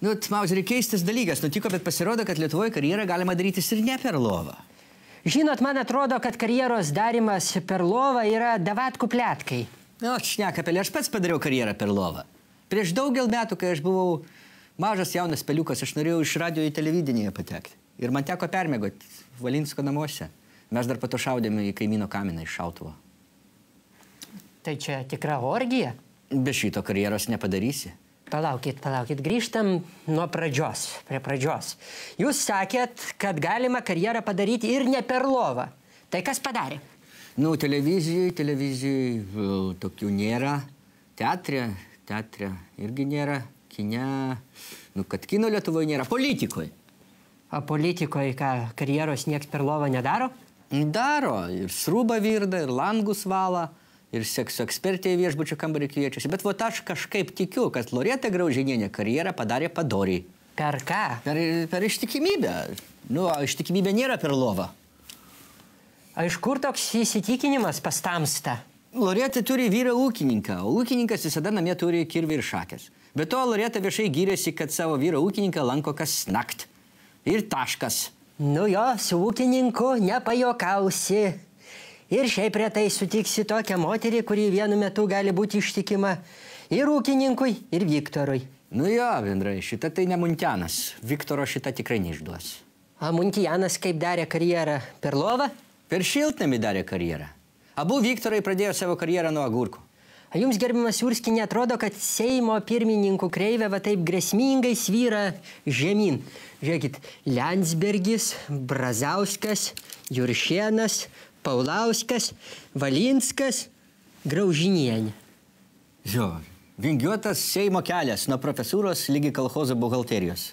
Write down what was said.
Nu, Tmauzeri, keistas dalykas nutiko, bet pasirodo, kad Lietuvoje karjerą galima daryti ir ne per lovą. Žinot, man atrodo, kad karjeros darimas per lovą yra davatkų plėtkai. Na, nu, aš nekapelė, aš pats padariau karjerą per lovą. Prieš daugel metų, kai aš buvau mažas jaunas peliukas, aš norėjau iš radio į televiziją patekti. Ir man teko permėgoti Valinsko namuose. Mes dar pato šaudėme į kaimyno kaminą iš šautuvo. Tai čia tikra orgija? Be šito karjeros nepadarysi. Palaukit, palaukit, grįžtam nuo pradžios, prie pradžios. Jūs sakėt, kad galima karjerą padaryti ir ne per lovą. Tai kas padarė? Nu, televizijai, televizijai e, tokių nėra. Teatrė, teatrė irgi nėra. Kine, nu, kad kino Lietuvoje nėra. Politikoje. O politikoje ką, karjeros nieks per lovą nedaro? Daro. Ir srūba virda, ir langus valą ir sekso ekspertė į viešbučių kambarį kviečiasi. Bet vat aš kažkaip tikiu, kad Loreta Graužinienė karjerą padarė padoriai. Per ką? Per, per ištikimybę. Nu, ištikimybė nėra per lovą. O iš kur toks įsitikinimas pastamsta? Loreta turi vyrą ūkininką, o ūkininkas visada namie turi kirvį ir šakės. Be to, Loreta viešai gyrėsi, kad savo vyrą ūkininką lanko kas nakt. Ir taškas. Nu jo, su ūkininku nepajokausi. Ir šiaip retai sutiksi tokią moterį, kuri vienu metu gali būti ištikima ir ūkininkui, ir Viktorui. Nu jo, bendrai, šita tai ne Muntianas. Viktoro šita tikrai neišduos. O Muntianas kaip darė karjerą? Per lovą? Per šiltnamį darė karjerą. Abu Viktorai pradėjo savo karjerą nuo agurkų. A jums, gerbimas Jurski, netrodo, kad Seimo pirmininkų kreivė va taip grėsmingai svyra žemyn? Žiūrėkit, Lensbergis, Brazauskas, Juršienas, Paulauskas, Valinskas, Graužinienė. Žinoma, vingiuotas Seimo kelias nuo profesūros lygi kalhozo buhalterijos.